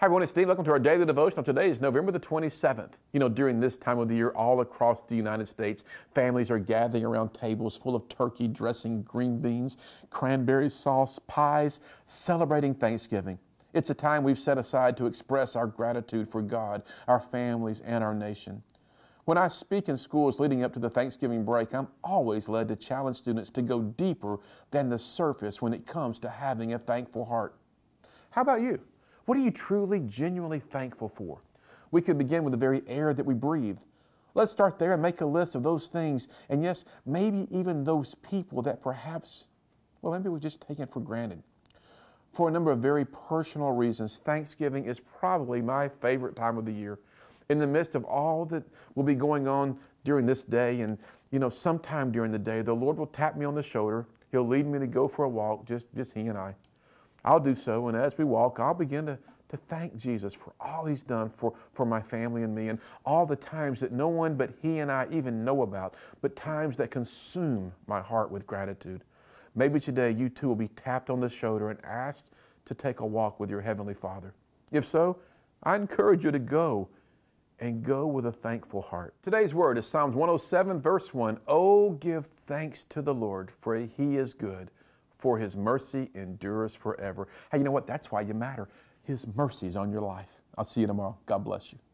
Hi, everyone. It's Steve. Welcome to our daily devotional. Today is November the 27th. You know, during this time of the year, all across the United States, families are gathering around tables full of turkey dressing, green beans, cranberry sauce, pies, celebrating Thanksgiving. It's a time we've set aside to express our gratitude for God, our families, and our nation. When I speak in schools leading up to the Thanksgiving break, I'm always led to challenge students to go deeper than the surface when it comes to having a thankful heart. How about you? What are you truly, genuinely thankful for? We could begin with the very air that we breathe. Let's start there and make a list of those things, and yes, maybe even those people that perhaps, well, maybe we just take it for granted. For a number of very personal reasons, Thanksgiving is probably my favorite time of the year. In the midst of all that will be going on during this day, and you know, sometime during the day, the Lord will tap me on the shoulder. He'll lead me to go for a walk, just, just He and I. I'll do so, and as we walk, I'll begin to, to thank Jesus for all He's done for, for my family and me, and all the times that no one but He and I even know about, but times that consume my heart with gratitude. Maybe today you too will be tapped on the shoulder and asked to take a walk with your Heavenly Father. If so, I encourage you to go and go with a thankful heart. Today's word is Psalms 107, verse 1. Oh, give thanks to the Lord, for he is good for his mercy endures forever. Hey, you know what? That's why you matter. His mercy's on your life. I'll see you tomorrow. God bless you.